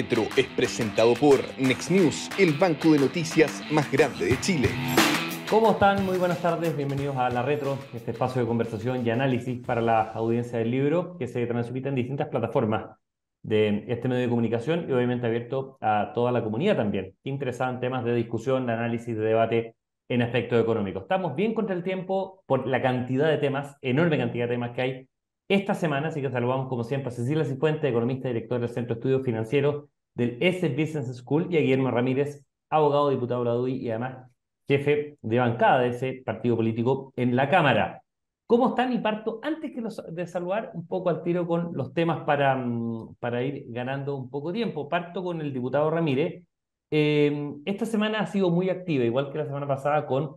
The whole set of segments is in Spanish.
Retro es presentado por Next News, el banco de noticias más grande de Chile. ¿Cómo están? Muy buenas tardes, bienvenidos a La Retro, este espacio de conversación y análisis para la audiencia del libro que se transmite en distintas plataformas de este medio de comunicación y obviamente abierto a toda la comunidad también, Interesantes temas de discusión, de análisis, de debate en aspectos económicos. Estamos bien contra el tiempo por la cantidad de temas, enorme cantidad de temas que hay esta semana, así que saludamos como siempre a Cecilia Cifuente, economista y directora del Centro de Estudios Financieros del S Business School, y a Guillermo Ramírez, abogado, diputado de la DUI y además jefe de bancada de ese partido político en la Cámara. ¿Cómo están? Y parto, antes que los, de saludar, un poco al tiro con los temas para, mm, para ir ganando un poco de tiempo. Parto con el diputado Ramírez. Em, esta semana ha sido muy activa, igual que la semana pasada, con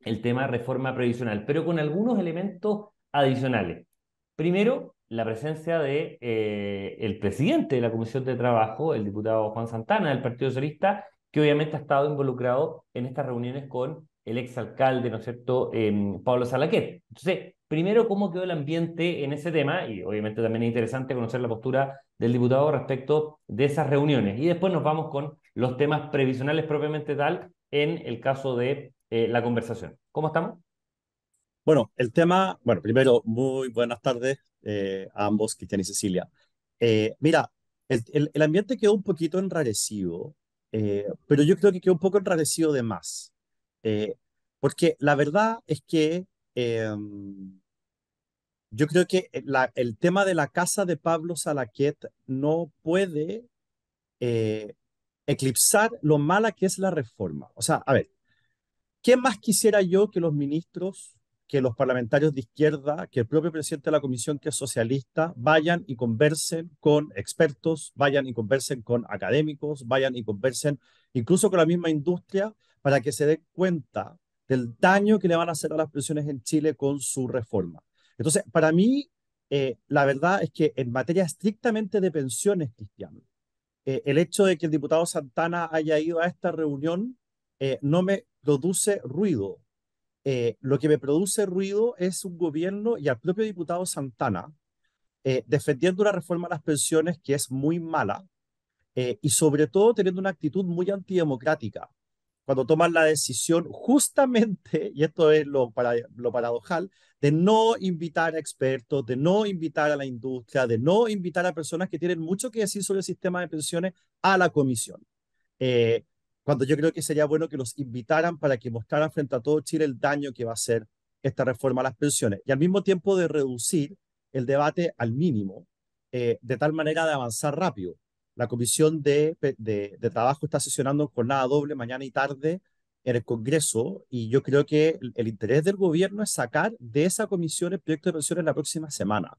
el tema reforma previsional, pero con algunos elementos adicionales. Primero, la presencia del de, eh, presidente de la Comisión de Trabajo, el diputado Juan Santana del Partido Socialista, que obviamente ha estado involucrado en estas reuniones con el exalcalde, ¿no es cierto?, em, Pablo Salaquet. Entonces, primero, ¿cómo quedó el ambiente en ese tema? Y obviamente también es interesante conocer la postura del diputado respecto de esas reuniones. Y después nos vamos con los temas previsionales propiamente tal en el caso de eh, la conversación. ¿Cómo estamos? Bueno, el tema, bueno, primero, muy buenas tardes eh, a ambos, Cristian y Cecilia. Eh, mira, el, el, ambiente quedó un poquito enrarecido, eh, pero yo creo que quedó un poco enrarecido de más, porque la verdad es que em, yo creo que el tema de la casa de Pablo Salaquet no puede eclipsar lo mala que es la reforma. O sea, a ver, ¿qué más quisiera yo que los ministros que los parlamentarios de izquierda, que el propio presidente de la comisión, que es socialista, vayan y conversen con expertos, vayan y conversen con académicos, vayan y conversen incluso con la misma industria para que se den cuenta del daño que le van a hacer a las pensiones en Chile con su reforma. Entonces, para mí, eh, la verdad es que en materia estrictamente de pensiones, Cristiano, eh, el hecho de que el diputado Santana haya ido a esta reunión eh, no me produce ruido, eh, lo que me produce ruido es un gobierno y al propio diputado Santana eh, defendiendo una reforma a las pensiones que es muy mala eh, y sobre todo teniendo una actitud muy antidemocrática. Cuando toman la decisión justamente, y esto es lo, para, lo paradojal, de no invitar a expertos, de no invitar a la industria, de no invitar a personas que tienen mucho que decir sobre el sistema de pensiones a la comisión cuando yo creo que sería bueno que los invitaran para que mostraran frente a todo Chile el daño que va a hacer esta reforma a las pensiones y al mismo tiempo de reducir el debate al mínimo, eh, de tal manera de avanzar rápido. La Comisión de, de, Trabajo está sesionando con nada doble mañana y tarde en el Congreso y yo creo que el, interés del gobierno es sacar de esa comisión el proyecto de pensiones la próxima semana.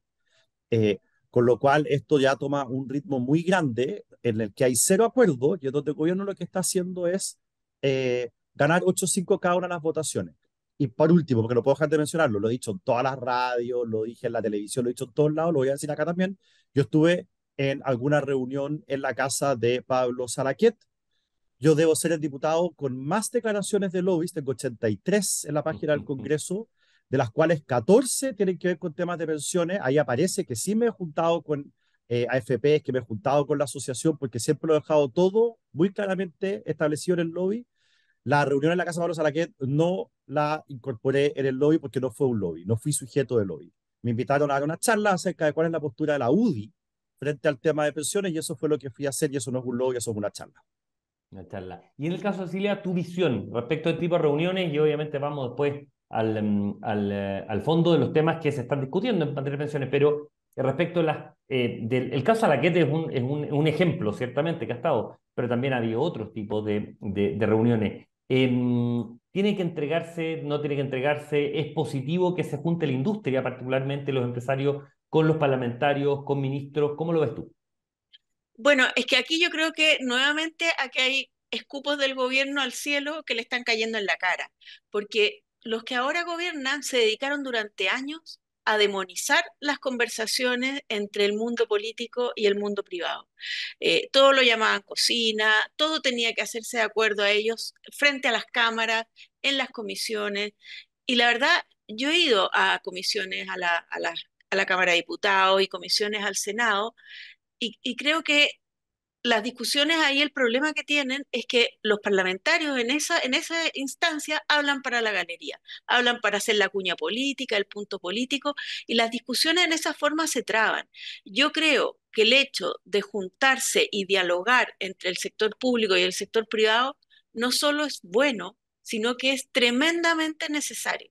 Eh, con lo cual esto ya toma un ritmo muy grande en el que hay cero acuerdo y donde el gobierno lo que está haciendo es eh, ganar 8 o 5 cada una de las votaciones. Y por último, porque no puedo dejar de mencionarlo, lo he dicho en todas las radios, lo dije en la televisión, lo he dicho en todos lados, lo voy a decir acá también, yo estuve en alguna reunión en la casa de Pablo Salaquet. Yo debo ser el diputado con más declaraciones de lobbies, tengo 83 en la página del Congreso, de las cuales 14 tienen que ver con temas de pensiones. Ahí aparece que sí me he juntado con eh, AFP, que me he juntado con la asociación, porque siempre lo he dejado todo muy claramente establecido en el lobby. La reunión en la Casa de la Salaquet no la incorporé en el lobby porque no fue un lobby, no fui sujeto del lobby. Me invitaron a dar una charla acerca de cuál es la postura de la UDI frente al tema de pensiones y eso fue lo que fui a hacer y eso no es un lobby, eso es una charla. Una charla. Y en el caso de Cecilia, tu visión respecto a este tipo de reuniones y obviamente vamos después al, em, eh, al, fondo de los temas que se están discutiendo en materia de pensiones, pero eh, respecto a las... Eh, del, el caso Alaquete es, un, es un, un, ejemplo, ciertamente, que ha estado, pero también ha habido otros tipos de, reuniones. Em, ¿Tiene que entregarse, no tiene que entregarse? ¿Es positivo que se junte la industria, particularmente los empresarios, con los parlamentarios, con ministros? ¿Cómo lo ves tú? Bueno, es que aquí yo creo que nuevamente aquí hay escupos del gobierno al cielo que le están cayendo en la cara, porque los que ahora gobiernan se dedicaron durante años a demonizar las conversaciones entre el mundo político y el mundo privado. Eh, todo lo llamaban cocina, todo tenía que hacerse de acuerdo a ellos frente a las cámaras, en las comisiones. Y la verdad, yo he ido a comisiones, a la, Cámara de Diputados y comisiones al Senado, y creo que las discusiones ahí, el problema que tienen es que los parlamentarios en esa, en esa instancia hablan para la galería, hablan para hacer la cuña política, el punto político, y las discusiones en esa forma se traban. Yo creo que el hecho de juntarse y dialogar entre el sector público y el sector privado no solo es bueno, sino que es tremendamente necesario.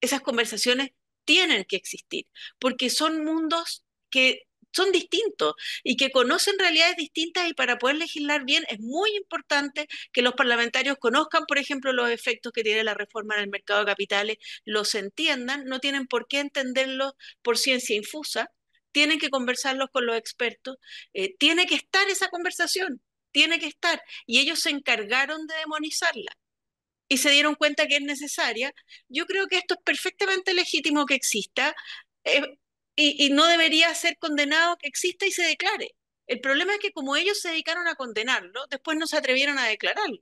Esas conversaciones tienen que existir, porque son mundos que son distintos y que conocen realidades distintas y para poder legislar bien es muy importante que los parlamentarios conozcan, por ejemplo, los efectos que tiene la reforma en el mercado de capitales, los entiendan, no tienen por qué entenderlos por ciencia infusa, tienen que conversarlos con los expertos, eh, tiene que estar esa conversación, tiene que estar. Y ellos se encargaron de demonizarla y se dieron cuenta que es necesaria. Yo creo que esto es perfectamente legítimo que exista. Eh, y, no debería ser condenado que exista y se declare. El problema es que como ellos se dedicaron a condenarlo, después no se atrevieron a declararlo.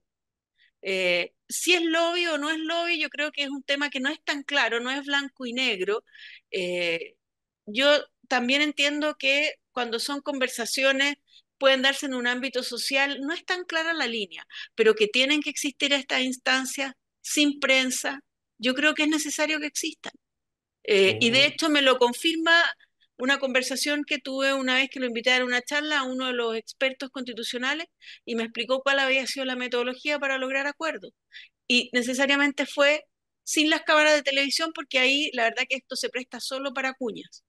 Eh, si es lobby o no es lobby, yo creo que es un tema que no es tan claro, no es blanco y negro. Eh, yo también entiendo que cuando son conversaciones pueden darse en un ámbito social, no es tan clara la línea, pero que tienen que existir estas instancias sin prensa, yo creo que es necesario que existan. Eh, y de oh. hecho me lo confirma una conversación que tuve una vez que lo invité a una charla a uno de los expertos constitucionales y me explicó cuál había sido la metodología para lograr acuerdos. Y necesariamente fue sin las cámaras de televisión porque ahí la verdad que esto se presta solo para cuñas.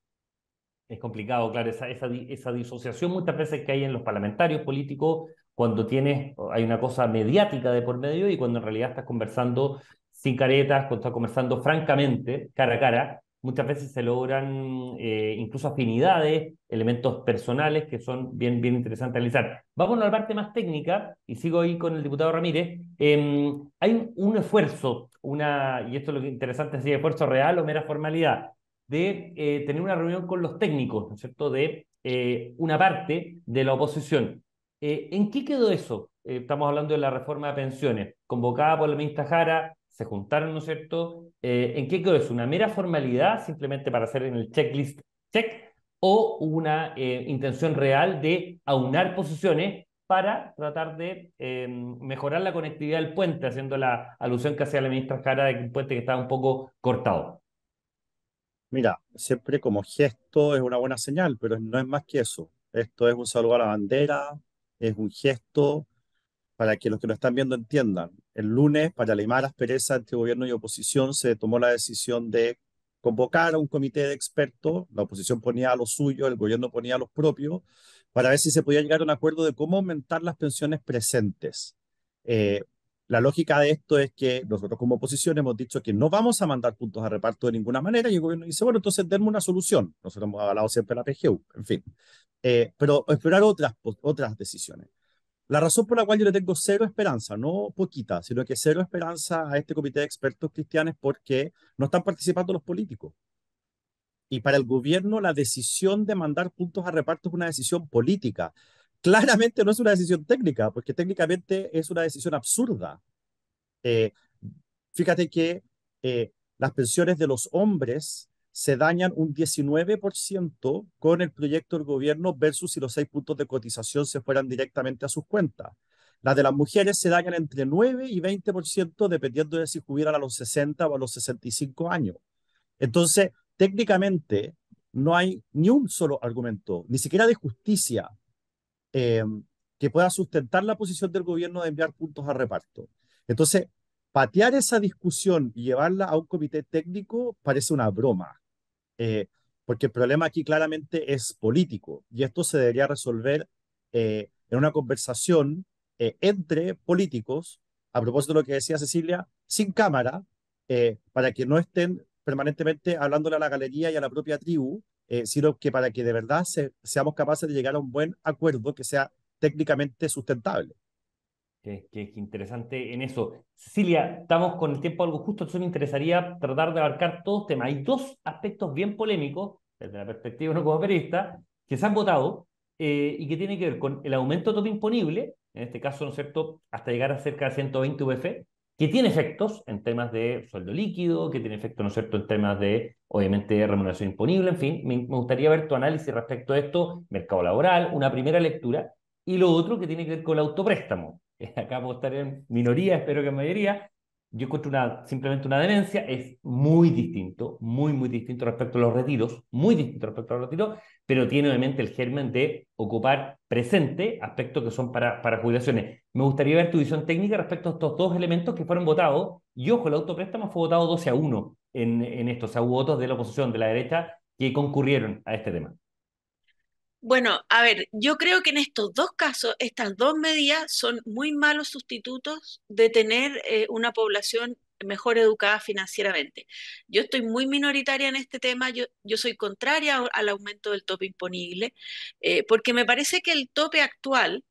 Es complicado, claro, esa, disociación muchas veces que hay en los parlamentarios políticos cuando tienes, hay una cosa mediática de por medio y cuando en realidad estás conversando sin caretas, cuando estás conversando francamente, cara a cara, muchas veces se logran eh, incluso afinidades, elementos personales que son bien, bien interesantes analizar. Vamos a la parte más técnica, y sigo ahí con el diputado Ramírez. Em, hay un, esfuerzo, una, y esto es lo que es interesante, si esfuerzo real o mera formalidad, de eh, tener una reunión con los técnicos, ¿no es cierto?, de eh, una parte de la oposición. ¿En qué quedó eso? estamos hablando de la reforma de pensiones, convocada por la ministra Jara, se juntaron, ¿no es cierto? Eh, ¿En qué quedó es ¿Una mera formalidad simplemente para hacer en el checklist check o una eh, intención real de aunar posiciones para tratar de em, mejorar la conectividad del puente, haciendo la alusión que hacía la ministra Jara de un puente que estaba un poco cortado? Mira, siempre como gesto es una buena señal, pero no es más que eso. Esto es un saludo a la bandera, es un gesto, para que los que nos están viendo entiendan, el lunes, para limar las perezas entre gobierno y oposición, se tomó la decisión de convocar a un comité de expertos, la oposición ponía a los suyos, el gobierno ponía a los propios, para ver si se podía llegar a un acuerdo de cómo aumentar las pensiones presentes. Eh, la lógica de esto es que nosotros como oposición hemos dicho que no vamos a mandar puntos a reparto de ninguna manera y el gobierno dice, bueno, entonces denme una solución. Nosotros hemos avalado siempre la PGU, en fin. Eh, pero esperar otras, otras decisiones. La razón por la cual yo le tengo cero esperanza, no poquita, sino que cero esperanza a este comité de expertos cristianos porque no están participando los políticos. Y para el gobierno la decisión de mandar puntos a reparto es una decisión política. Claramente no es una decisión técnica, porque técnicamente es una decisión absurda. Eh, fíjate que eh, las pensiones de los hombres se dañan un 19% con el proyecto del gobierno versus si los seis puntos de cotización se fueran directamente a sus cuentas. Las de las mujeres se dañan entre 9 y 20% dependiendo de si cubieran a los 60 o a los 65 años. Entonces, técnicamente, no hay ni un solo argumento, ni siquiera de justicia, em, que pueda sustentar la posición del gobierno de enviar puntos a reparto. Entonces, patear esa discusión y llevarla a un comité técnico parece una broma. Eh, porque el problema aquí claramente es político y esto se debería resolver eh, en una conversación eh, entre políticos, a propósito de lo que decía Cecilia, sin cámara, para que no estén permanentemente hablándole a la galería y a la propia tribu, sino que para que de verdad seamos capaces de llegar a un buen acuerdo que sea técnicamente sustentable. Qué, qué, interesante en eso. Cecilia, estamos con el tiempo algo justo, entonces me interesaría tratar de abarcar todos los temas. Hay dos aspectos bien polémicos, desde la perspectiva de uno como periodista, que se han votado eh, y que tienen que ver con el aumento tope imponible, en este caso, ¿no es cierto?, hasta llegar a cerca de 120 UF, que tiene efectos en temas de sueldo líquido, que tiene efectos, ¿no es cierto?, en temas de, obviamente, remuneración imponible, en fin, me, gustaría ver tu análisis respecto a esto, mercado laboral, una primera lectura, y lo otro que tiene que ver con el autopréstamo, acá puedo estar en minoría, espero que en mayoría, yo encuentro simplemente una demencia. es muy distinto, muy, muy distinto respecto a los retiros, muy distinto respecto a los retiros, pero tiene obviamente el germen de ocupar presente aspectos que son para, para jubilaciones. Me gustaría ver tu visión técnica respecto a estos dos elementos que fueron votados, y ojo, el autopréstamo fue votado 12 a 1 en, en esto, o sea, votos de la oposición, de la derecha, que concurrieron a este tema. Bueno, a ver, yo creo que en estos dos casos, estas dos medidas son muy malos sustitutos de tener eh, una población mejor educada financieramente. Yo estoy muy minoritaria en este tema, yo, yo soy contraria al aumento del tope imponible, eh, porque me parece que el tope actual,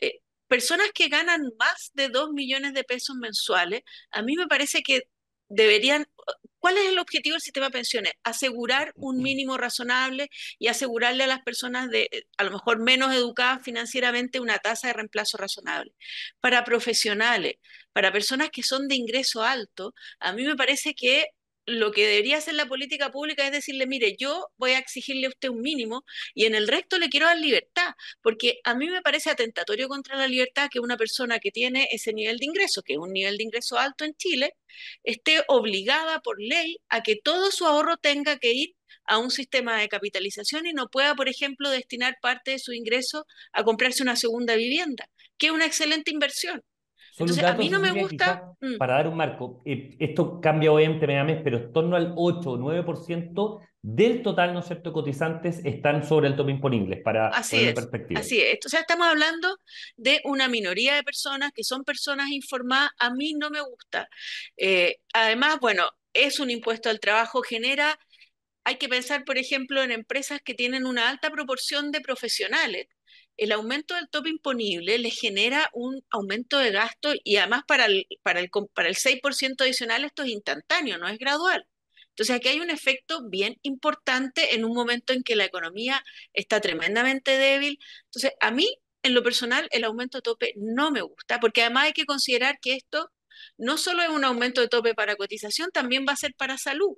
eh, personas que ganan más de 2 millones de pesos mensuales, a mí me parece que deberían, ¿Cuál es el objetivo del sistema de pensiones? Asegurar un mínimo razonable y asegurarle a las personas de, eh, a lo mejor menos educadas financieramente, una tasa de reemplazo razonable. Para profesionales, para personas que son de ingreso alto, a mí me parece que lo que debería hacer la política pública es decirle, mire, yo voy a exigirle a usted un mínimo y en el resto le quiero dar libertad, porque a mí me parece atentatorio contra la libertad que una persona que tiene ese nivel de ingreso, que es un nivel de ingreso alto en Chile, esté obligada por ley a que todo su ahorro tenga que ir a un sistema de capitalización y no pueda, por ejemplo, destinar parte de su ingreso a comprarse una segunda vivienda, que es una excelente inversión. Entonces, a mí no me gusta... Mm. Para dar un marco, eh, esto cambia obviamente mes, pero en torno al 8 o 9% del total, ¿no es cierto?, cotizantes están sobre el tope imponible, para así es, perspectiva. Así es. O sea, estamos hablando de una minoría de personas que son personas informadas. A mí no me gusta. Eh, además, bueno, es un impuesto al trabajo, genera... Hay que pensar, por ejemplo, en empresas que tienen una alta proporción de profesionales el aumento del tope imponible le genera un aumento de gasto y además para el, para el, para el 6% adicional esto es instantáneo, no es gradual. Entonces aquí hay un efecto bien importante en un momento en que la economía está tremendamente débil. Entonces a mí, en lo personal, el aumento de tope no me gusta, porque además hay que considerar que esto no solo es un aumento de tope para cotización, también va a ser para salud.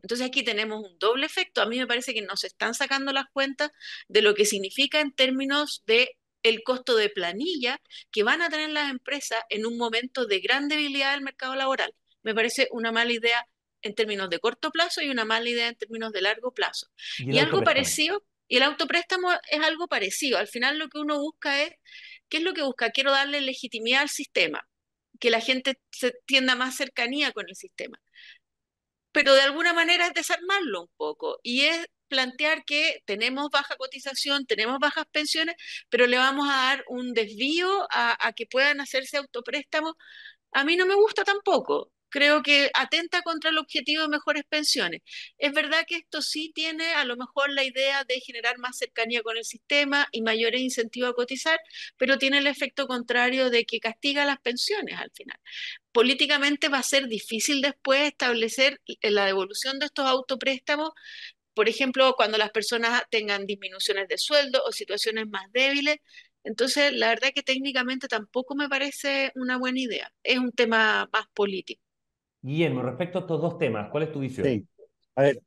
Entonces aquí tenemos un doble efecto. A mí me parece que nos están sacando las cuentas de lo que significa en términos de el costo de planilla que van a tener las empresas en un momento de gran debilidad del mercado laboral. Me parece una mala idea en términos de corto plazo y una mala idea en términos de largo plazo. Y, y algo parecido, y el autopréstamo es algo parecido. Al final lo que uno busca es, ¿qué es lo que busca? Quiero darle legitimidad al sistema, que la gente se tienda más cercanía con el sistema pero de alguna manera es desarmarlo un poco y es plantear que tenemos baja cotización, tenemos bajas pensiones, pero le vamos a dar un desvío a, que puedan hacerse autopréstamos. A mí no me gusta tampoco creo que atenta contra el objetivo de mejores pensiones. Es verdad que esto sí tiene a lo mejor la idea de generar más cercanía con el sistema y mayores incentivos a cotizar, pero tiene el efecto contrario de que castiga las pensiones al final. Políticamente va a ser difícil después establecer la devolución de estos autopréstamos por ejemplo, cuando las personas tengan disminuciones de sueldo o situaciones más débiles. Entonces, la verdad que técnicamente tampoco me parece una buena idea. Es un tema más político. Guillermo, respecto a estos dos temas, ¿cuál es tu visión? A ver,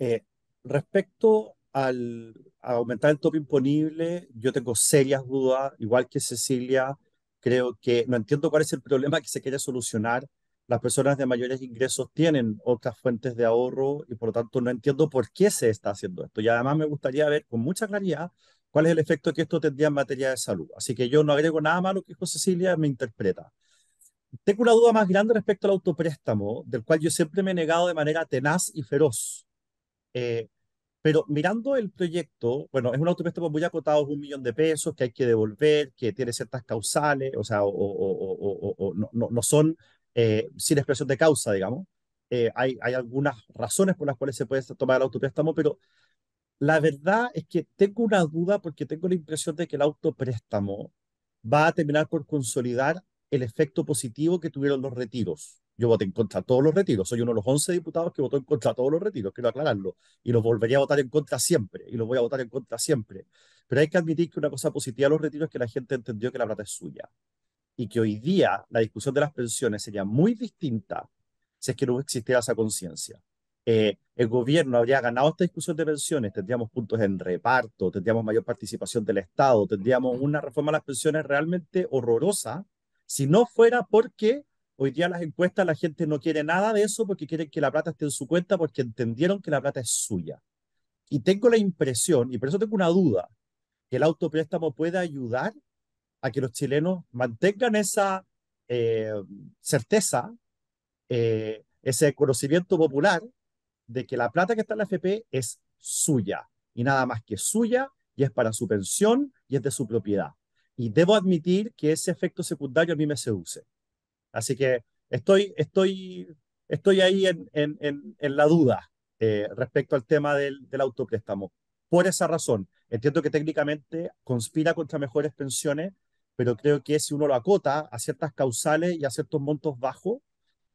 eh, respecto al a aumentar el tope imponible, yo tengo serias dudas, igual que Cecilia, creo que no entiendo cuál es el problema que se quiere solucionar. Las personas de mayores ingresos tienen otras fuentes de ahorro y por lo tanto no entiendo por qué se está haciendo esto. Y además me gustaría ver con mucha claridad cuál es el efecto que esto tendría en materia de salud. Así que yo no agrego nada más lo que dijo Cecilia me interpreta tengo una duda más grande respecto al autopréstamo, del cual yo siempre me he negado de manera tenaz y feroz. Eh, pero mirando el proyecto, bueno, es un autopréstamo muy acotado, es un millón de pesos que hay que devolver, que tiene ciertas causales, o sea, o, no, son eh, sin expresión de causa, digamos. Eh, hay, hay algunas razones por las cuales se puede tomar el autopréstamo, pero la verdad es que tengo una duda porque tengo la impresión de que el autopréstamo va a terminar por consolidar el efecto positivo que tuvieron los retiros. Yo voté en contra de todos los retiros. Soy uno de los 11 diputados que votó en contra de todos los retiros, quiero aclararlo. Y los volvería a votar en contra siempre. Y los voy a votar en contra siempre. Pero hay que admitir que una cosa positiva de los retiros es que la gente entendió que la plata es suya. Y que hoy día la discusión de las pensiones sería muy distinta si es que no existiera esa conciencia. Eh, el gobierno habría ganado esta discusión de pensiones, tendríamos puntos en reparto, tendríamos mayor participación del Estado, tendríamos una reforma a las pensiones realmente horrorosa si no fuera porque hoy día las encuestas la gente no quiere nada de eso porque quieren que la plata esté en su cuenta porque entendieron que la plata es suya. Y tengo la impresión, y por eso tengo una duda, que el autopréstamo pueda ayudar a que los chilenos mantengan esa eh, certeza, eh, ese conocimiento popular de que la plata que está en la FP es suya y nada más que suya y es para su pensión y es de su propiedad. Y debo admitir que ese efecto secundario a mí me seduce. Así que estoy, estoy, estoy ahí en, la duda eh, respecto al tema del, del autopréstamo. Por esa razón, entiendo que técnicamente conspira contra mejores pensiones, pero creo que si uno lo acota a ciertas causales y a ciertos montos bajos,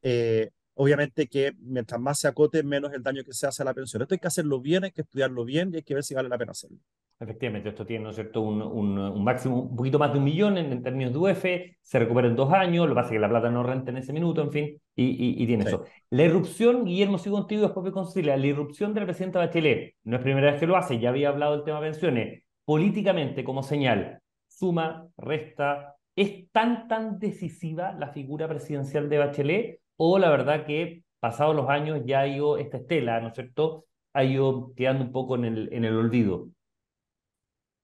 eh, obviamente que mientras más se acote, menos el daño que se hace a la pensión. Esto hay que hacerlo bien, hay que estudiarlo bien y hay que ver si vale la pena hacerlo. Efectivamente, esto tiene ¿no es cierto? Un, un, máximo, un poquito más de un millón en, términos de UF, se recupera en dos años, lo que pasa es que la plata no renta en ese minuto, en fin, y, y, tiene eso. La irrupción, Guillermo, sigo contigo después me concilia, la irrupción de la presidenta Bachelet, no es primera vez que lo hace, ya había hablado del tema pensiones, políticamente como señal, suma, resta, ¿es tan, tan decisiva la figura presidencial de Bachelet o la verdad que pasados los años ya ha ido esta estela, ¿no es cierto? Ha ido quedando un poco en el, en el olvido.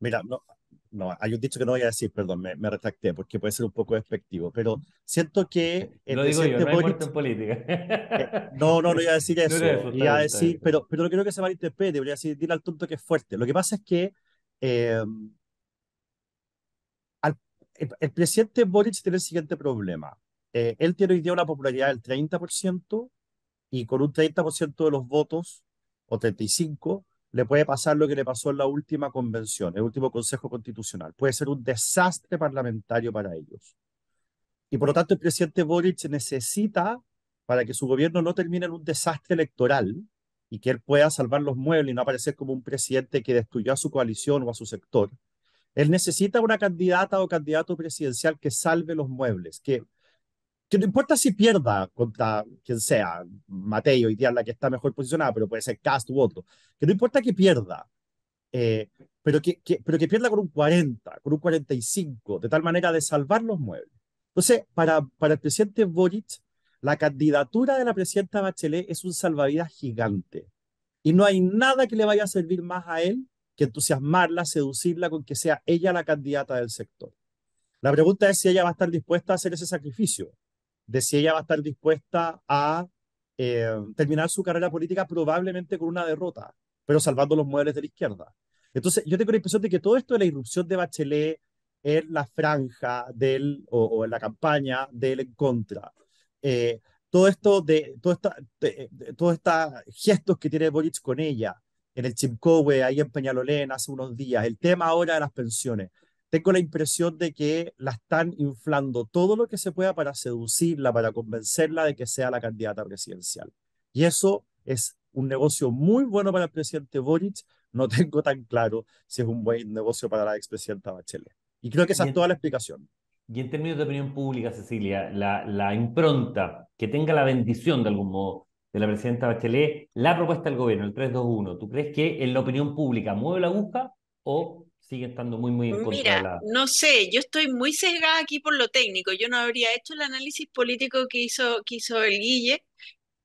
Mira, no, no, hay un dicho que no voy a decir, perdón, me, retracté porque puede ser un poco despectivo, pero siento que... El lo digo yo, no Boric... en política. Eh, no, no, no voy a decir eso. No a decir, pero, pero no creo que se malinterprete, voy a decir, dile al tonto que es fuerte. Lo que pasa es que em, el, presidente Boric tiene el siguiente problema. Eh, él tiene hoy día una popularidad del 30% y con un 30% de los votos, o 35%, le puede pasar lo que le pasó en la última convención, el último Consejo Constitucional. Puede ser un desastre parlamentario para ellos. Y por lo tanto, el presidente Boric necesita, para que su gobierno no termine en un desastre electoral y que él pueda salvar los muebles y no aparecer como un presidente que destruyó a su coalición o a su sector, él necesita una candidata o candidato presidencial que salve los muebles, que que no importa si pierda contra quien sea, Mateo y día que está mejor posicionada, pero puede ser Cast u otro, que no importa que pierda, eh, pero, que, pero que pierda con un 40, con un 45, de tal manera de salvar los muebles. Entonces, para, para el presidente Boric, la candidatura de la presidenta Bachelet es un salvavidas gigante. Y no hay nada que le vaya a servir más a él que entusiasmarla, seducirla con que sea ella la candidata del sector. La pregunta es si ella va a estar dispuesta a hacer ese sacrificio de si ella va a estar dispuesta a eh, terminar su carrera política probablemente con una derrota, pero salvando los muebles de la izquierda. Entonces, yo tengo la impresión de que todo esto de la irrupción de Bachelet en la franja del, o, o en la campaña del en contra, eh, todo esto de, todo esta, todos estos gestos que tiene Boric con ella, en el Chimcowe, ahí en Peñalolén, hace unos días, el tema ahora de las pensiones, tengo la impresión de que la están inflando todo lo que se pueda para seducirla, para convencerla de que sea la candidata presidencial. Y eso es un negocio muy bueno para el presidente Boric. No tengo tan claro si es un buen negocio para la expresidenta Bachelet. Y creo que esa es toda la explicación. Y en términos de opinión pública, Cecilia, la, la, impronta que tenga la bendición de algún modo de la presidenta Bachelet, la propuesta del gobierno, el 321, ¿tú crees que en la opinión pública mueve la aguja o sigue estando muy, muy en Mira, No sé, yo estoy muy sesgada aquí por lo técnico. Yo no habría hecho el análisis político que hizo, que el Guille,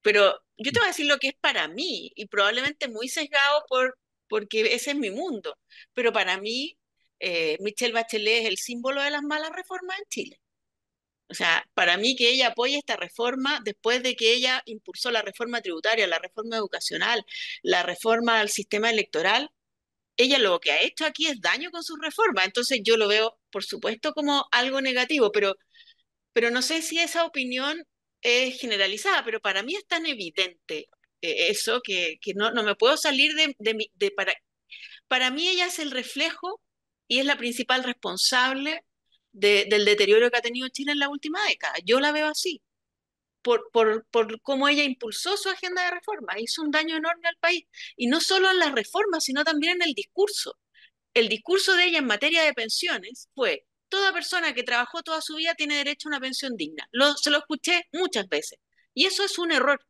pero yo te voy a decir lo que es para mí y probablemente muy sesgado por, porque ese es mi mundo. Pero para mí, eh, Michelle Bachelet es el símbolo de las malas reformas en Chile. O sea, para mí que ella apoye esta reforma después de que ella impulsó la reforma tributaria, la reforma educacional, la reforma al sistema electoral, ella lo que ha hecho aquí es daño con su reforma, Entonces yo lo veo, por supuesto, como algo negativo, pero, pero no sé si esa opinión es generalizada, pero para mí es tan evidente eh, eso que, no, me puedo salir de, de, para, para mí ella es el reflejo y es la principal responsable del deterioro que ha tenido Chile en la última década. Yo la veo así por, por, cómo ella impulsó su agenda de reforma hizo un daño enorme al país, y no solo en las reformas, sino también en el discurso. El discurso de ella en materia de pensiones fue, toda persona que trabajó toda su vida tiene derecho a una pensión digna. Lo, se lo escuché muchas veces, y eso es un error,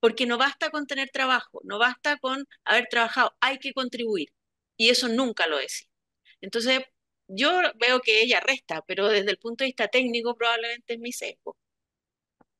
porque no basta con tener trabajo, no basta con haber trabajado, hay que contribuir, y eso nunca lo es. Entonces, yo veo que ella resta, pero desde el punto de vista técnico probablemente es mi sesgo.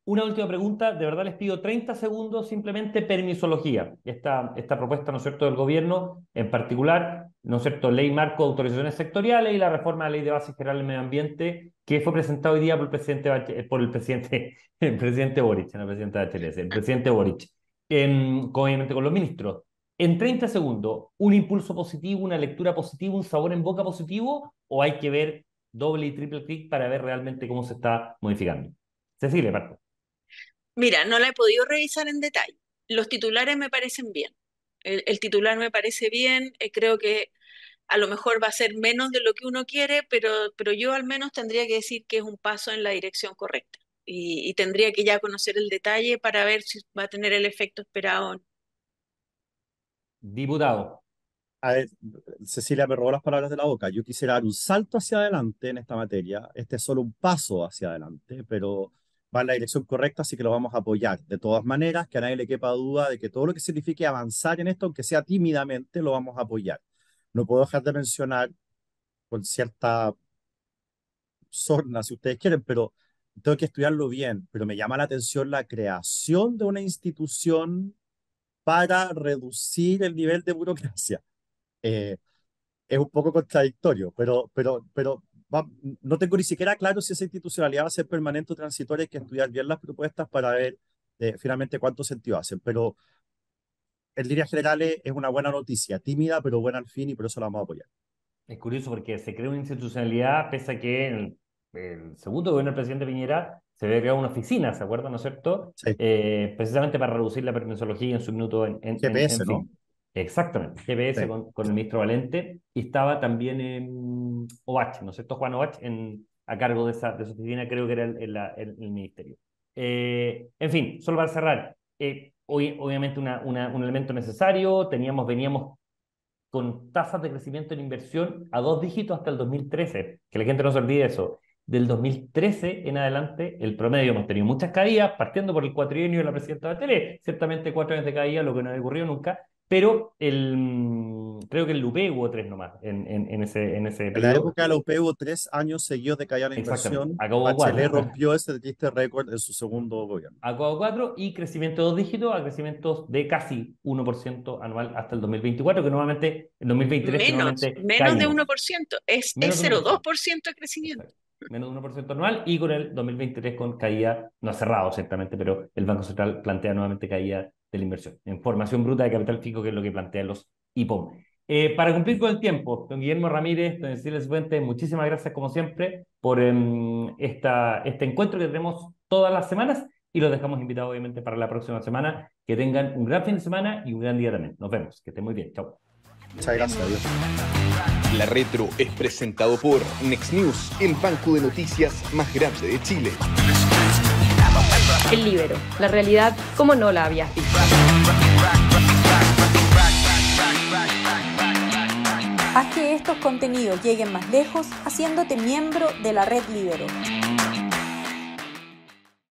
Una última pregunta, de verdad les pido 30 segundos, simplemente permisología. Esta, esta propuesta, ¿no es cierto?, del gobierno, en particular, ¿no es cierto?, ley marco de autorizaciones sectoriales y la reforma de la ley de bases general del medio ambiente, que fue presentada hoy día por el presidente, eh, por el presidente, presidente Boric, no el presidente HLS, el presidente Boric, en, con los ministros. En 30 segundos, ¿un impulso positivo, una lectura positiva, un sabor en boca positivo, o hay que ver doble y triple clic para ver realmente cómo se está modificando? Cecilia, parto. Mira, no la he podido revisar en detalle. Los titulares me parecen bien. El, titular me parece bien. Eh, creo que a lo mejor va a ser menos de lo que uno quiere, pero, pero yo al menos tendría que decir que es un paso en la dirección correcta. Y, tendría que ya conocer el detalle para ver si va a tener el efecto esperado o Diputado. Cecilia me robó las palabras de la boca. Yo quisiera dar un salto hacia adelante en esta materia. Este es solo un paso hacia adelante, pero va en la dirección correcta, así que lo vamos a apoyar. De todas maneras, que a nadie le quepa duda de que todo lo que signifique avanzar en esto, aunque sea tímidamente, lo vamos a apoyar. No puedo dejar de mencionar con cierta sorna, si ustedes quieren, pero tengo que estudiarlo bien, pero me llama la atención la creación de una institución para reducir el nivel de burocracia. Eh, es un poco contradictorio, pero, pero, pero no tengo ni siquiera claro si esa institucionalidad va a ser permanente o transitoria, hay que estudiar bien las propuestas para ver eh, finalmente cuánto sentido hacen, pero en líneas generales es una buena noticia, tímida, pero buena al fin y por eso la vamos a apoyar. Es curioso porque se crea una institucionalidad, pese a que en el, segundo gobierno del presidente Piñera se había creado una oficina, ¿se acuerdan, no es cierto? Eh, precisamente para reducir la permisología en su minuto en, ¿no? Exactamente, GBS con, el ministro Valente y estaba también en ¿no es cierto? Juan Oh, en, a cargo de esa, de su oficina, creo que era el, el, ministerio. Eh, en fin, solo para cerrar, eh, hoy, obviamente una, un elemento necesario, teníamos, veníamos con tasas de crecimiento en inversión a dos dígitos hasta el 2013, que la gente no se olvide eso. Del 2013 en adelante, el promedio hemos tenido muchas caídas, partiendo por el cuatrienio de la presidenta de tele ciertamente cuatro años de caída, lo que no había ocurrido nunca, pero el, mm, creo que el UP hubo tres nomás en, en, en ese, en ese En la época de la UP hubo tres años seguidos de callar la inversión. Acabó rompió ese triste récord en su segundo gobierno. Acabó cuatro y crecimiento de dos dígitos a crecimientos de casi 1% anual hasta el 2024, que nuevamente en 2023... Menos, menos de 1%, es, 0,2% de crecimiento. Menos de 1% anual y con el 2023 con caída, no ha cerrado ciertamente, pero el Banco Central plantea nuevamente caída la inversión, en formación bruta de capital fijo, que es lo que plantean los IPOM. Eh, para cumplir con el tiempo, don Guillermo Ramírez, don Cecilia Fuente, muchísimas gracias como siempre por em, esta, este encuentro que tenemos todas las semanas y los dejamos invitados obviamente para la próxima semana. Que tengan un gran fin de semana y un gran día también. Nos vemos, que estén muy bien. Chao. Muchas gracias. Adiós. La Retro es presentado por Next News, el banco de noticias más grande de Chile. El Libero, la realidad como no la habías visto. Haz que estos contenidos lleguen más lejos haciéndote miembro de la red Libero.